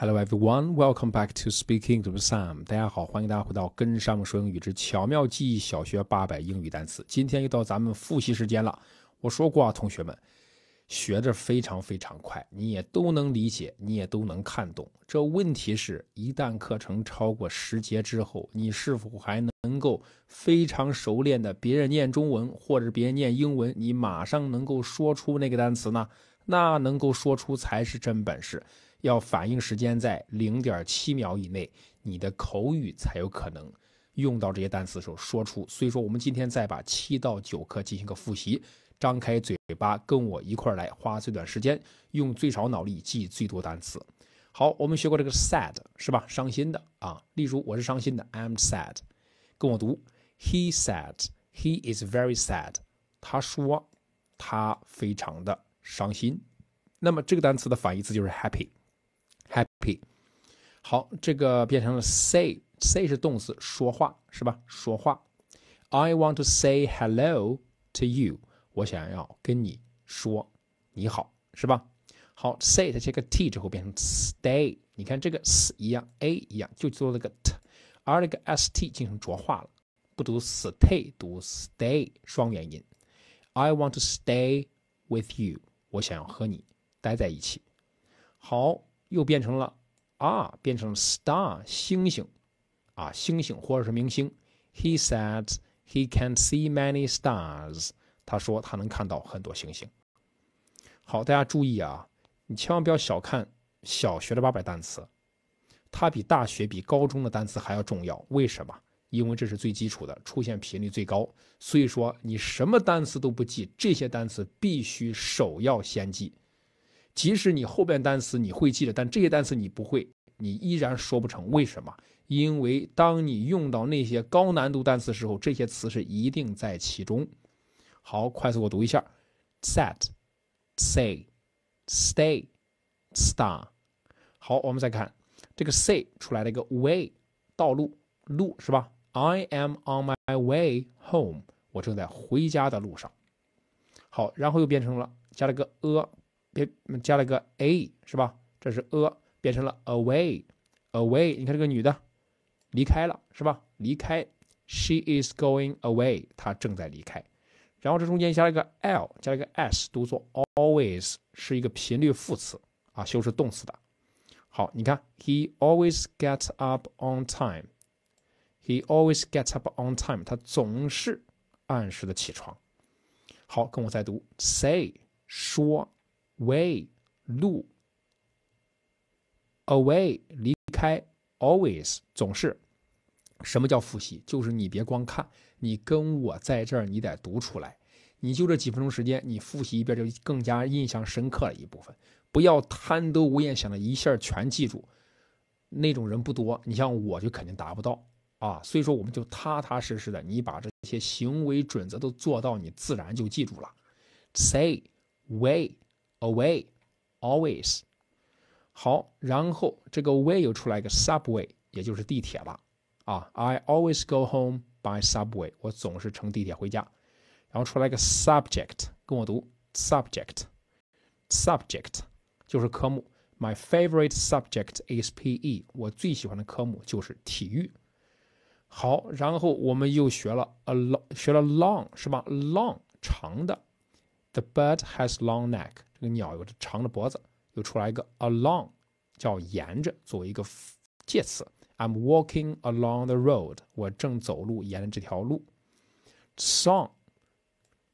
Hello everyone, welcome back to Speaking to Sam。大家好，欢迎大家回到跟上说英语之巧妙记忆小学八百英语单词。今天又到咱们复习时间了。我说过啊，同学们学的非常非常快，你也都能理解，你也都能看懂。这问题是，一旦课程超过十节之后，你是否还能够非常熟练的别人念中文或者别人念英文，你马上能够说出那个单词呢？那能够说出才是真本事。要反应时间在零点七秒以内，你的口语才有可能用到这些单词的时候说出。所以说，我们今天再把七到九课进行个复习，张开嘴巴跟我一块来，花最短时间，用最少脑力记最多单词。好，我们学过这个 sad 是吧？伤心的啊，例如我是伤心的，I'm sad。跟我读，He said he is very sad。他说他非常的伤心。那么这个单词的反义词就是 happy。Happy，好，这个变成了 say，say 是动词，说话是吧？说话。I want to say hello to you，我想要跟你说你好，是吧？好，say 它加个 t 之后变成 stay，你看这个 s 一样，a 一样，就做了个 t，而这个 st 进行浊化了，不读 stay，读 stay 双元音。I want to stay with you，我想要和你待在一起。好。又变成了啊，变成了 star 星星啊，星星或者是明星。He says he can see many stars。他说他能看到很多星星。好，大家注意啊，你千万不要小看小学的八百单词，它比大学、比高中的单词还要重要。为什么？因为这是最基础的，出现频率最高。所以说你什么单词都不记，这些单词必须首要先记。即使你后边单词你会记得，但这些单词你不会，你依然说不成为什么？因为当你用到那些高难度单词时候，这些词是一定在其中。好，快速我读一下：set，say，stay，star。好，我们再看这个 say 出来了一个 way，道路，路是吧？I am on my way home，我正在回家的路上。好，然后又变成了加了个 a。加了个 a 是吧？这是 a 变成了 away away。你看这个女的离开了是吧？离开 she is going away，她正在离开。然后这中间加了一个 l 加了一个 s，读作 always 是一个频率副词啊，修饰动词的。好，你看 he always gets up on time，he always gets up on time，他总是按时的起床。好，跟我再读 say 说。Way 路，away 离开，always 总是。什么叫复习？就是你别光看，你跟我在这儿，你得读出来。你就这几分钟时间，你复习一遍就更加印象深刻了一部分。不要贪得无厌，想着一下全记住，那种人不多。你像我就肯定达不到啊。所以说，我们就踏踏实实的，你把这些行为准则都做到，你自然就记住了。Say way。away always。好，然后这个 way 又出来一个 subway，也就是地铁了啊。I always go home by subway，我总是乘地铁回家。然后出来一个 subject，跟我读 subject，subject 就是科目。My favorite subject is PE，我最喜欢的科目就是体育。好，然后我们又学了 a long，学了 long 是吧？long 长的 The bird has long neck。这个鸟有着长的脖子，又出来一个 along，叫沿着，作为一个介词。I'm walking along the road。我正走路沿着这条路。Song，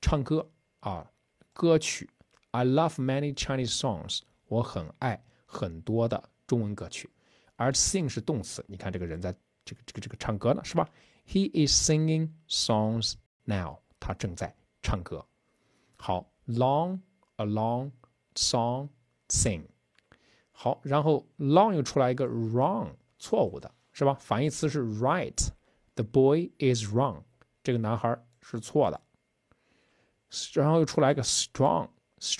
唱歌啊，歌曲。I love many Chinese songs。我很爱很多的中文歌曲。而 sing 是动词，你看这个人在这个这个这个唱歌呢，是吧？He is singing songs now。他正在唱歌。好，long long song sing。好，然后 long 又出来一个 wrong，错误的，是吧？反义词是 right。The boy is wrong。这个男孩是错的。然后又出来一个啊，是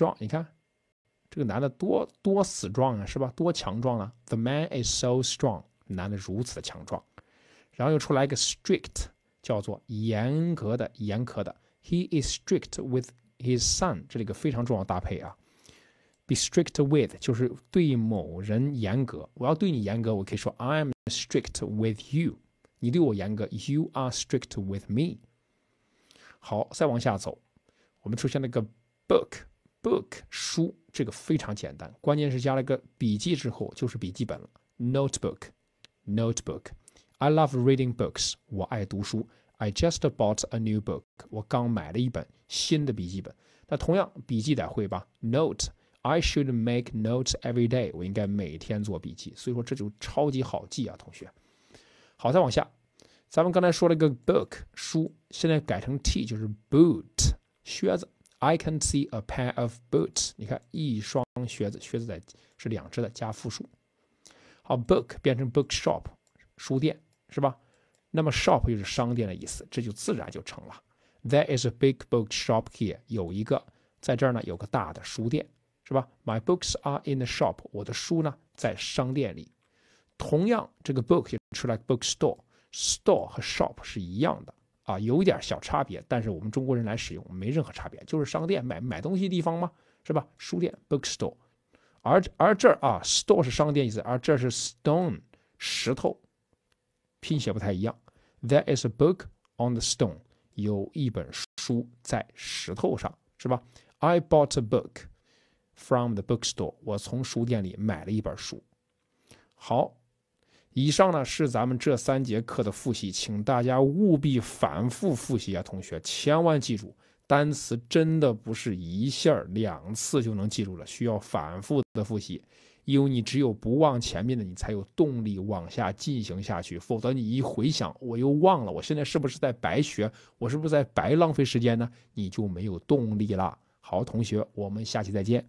吧？多强壮啊！The man is so strong。男的如此的强壮。然后又出来一个 strict，叫做严格的、严苛的。He is strict with his son 这里个非常重要搭配啊。Be strict with 就是对某人严格。我要对你严格，我可以说 I am strict with you。你对我严格，You are strict with me。好，再往下走，我们出现了个 book book 书，这个非常简单，关键是加了个笔记之后就是笔记本了。Notebook notebook。I love reading books。我爱读书。I just bought a new book。我刚买了一本新的笔记本。那同样，笔记得会吧？Note。I should make notes every day。我应该每天做笔记。所以说这就超级好记啊，同学。好，再往下，咱们刚才说了一个 book 书，现在改成 t 就是 boot 靴子。I can see a pair of boots。你看，一双靴子，靴子在是两只的，加复数。好，book 变成 bookshop 书店，是吧？那么 shop 就是商店的意思，这就自然就成了。There is a big book shop here. 有一个在这儿呢，有个大的书店，是吧？My books are in the shop. 我的书呢在商店里。同样，这个 book 也出来 book store。store 和 shop 是一样的啊，有点小差别，但是我们中国人来使用没任何差别，就是商店买买东西地方嘛，是吧？书店 book store。而而这儿啊，store 是商店意思，而这是 stone 石头，拼写不太一样。There is a book on the stone. 有一本书在石头上，是吧？I bought a book from the bookstore. 我从书店里买了一本书。好，以上呢是咱们这三节课的复习，请大家务必反复复习啊，同学，千万记住。单词真的不是一下两次就能记住了，需要反复的复习。因为你只有不忘前面的，你才有动力往下进行下去。否则你一回想，我又忘了，我现在是不是在白学？我是不是在白浪费时间呢？你就没有动力了。好，同学，我们下期再见。